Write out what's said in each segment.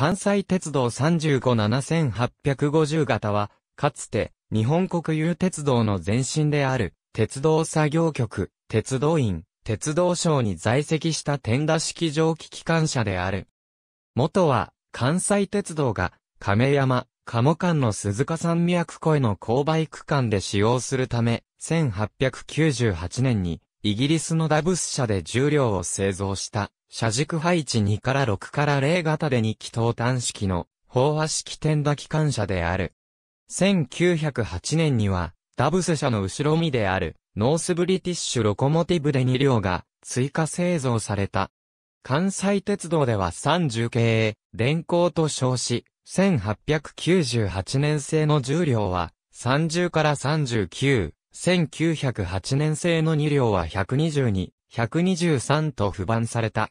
関西鉄道357850型は、かつて、日本国有鉄道の前身である、鉄道作業局、鉄道院、鉄道省に在籍した天田式蒸気機関車である。元は、関西鉄道が、亀山、鴨間の鈴鹿山脈越えの勾配区間で使用するため、1898年にイギリスのダブス社で重量を製造した、車軸配置2から6から0型で2気筒端式の、飽和式転打機関車である。1908年には、ダブス社の後ろ身である、ノースブリティッシュロコモティブで2両が、追加製造された。関西鉄道では30系、電光と称し、1898年製の重量は、30から39、1908年製の2両は122、123と不番された。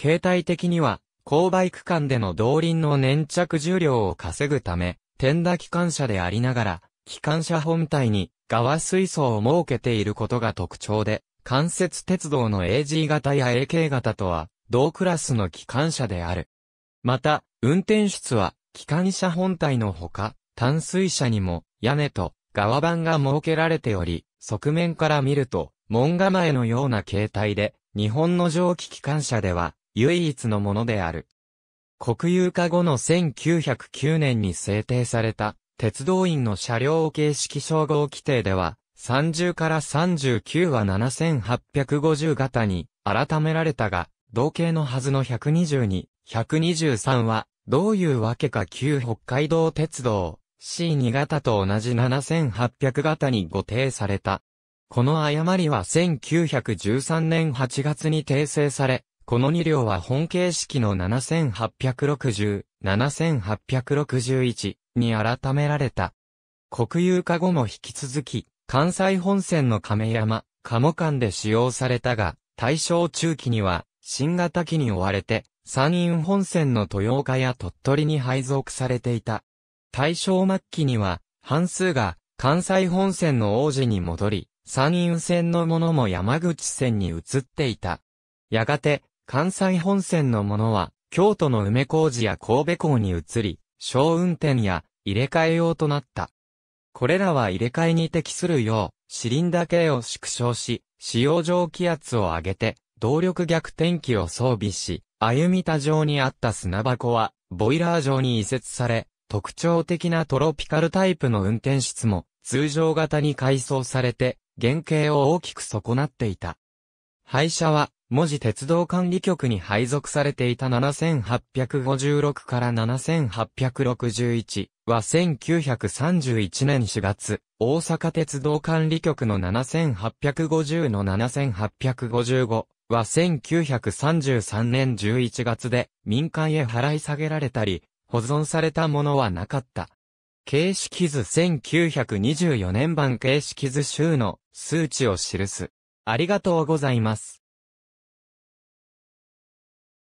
携帯的には、勾配区間での動輪の粘着重量を稼ぐため、天田機関車でありながら、機関車本体に側水槽を設けていることが特徴で、関節鉄道の AG 型や AK 型とは、同クラスの機関車である。また、運転室は、機関車本体のほか、淡水車にも、屋根と側板が設けられており、側面から見ると、門構えのような形態で、日本の蒸気機関車では、唯一のものである。国有化後の1909年に制定された、鉄道員の車両形式称号規定では、30から39は7850型に改められたが、同型のはずの122、123は、どういうわけか旧北海道鉄道、C2 型と同じ7800型に誤定された。この誤りは1913年8月に訂正され、この2両は本形式の7860、7861に改められた。国有化後も引き続き、関西本線の亀山、鴨間で使用されたが、大正中期には、新型機に追われて、山陰本線の豊岡や鳥取に配属されていた。大正末期には、半数が関西本線の王子に戻り、山陰線のものも山口線に移っていた。やがて、関西本線のものは、京都の梅小路や神戸港に移り、小運転や入れ替え用となった。これらは入れ替えに適するよう、シリンダ系を縮小し、使用上気圧を上げて、動力逆転機を装備し、歩み田状にあった砂箱は、ボイラー状に移設され、特徴的なトロピカルタイプの運転室も通常型に改装されて原型を大きく損なっていた。廃車は文字鉄道管理局に配属されていた7856から7861は1931年4月、大阪鉄道管理局の7850の7855は1933年11月で民間へ払い下げられたり、保存されたものはなかった。形式図1924年版形式図集の数値を記す。ありがとうございます。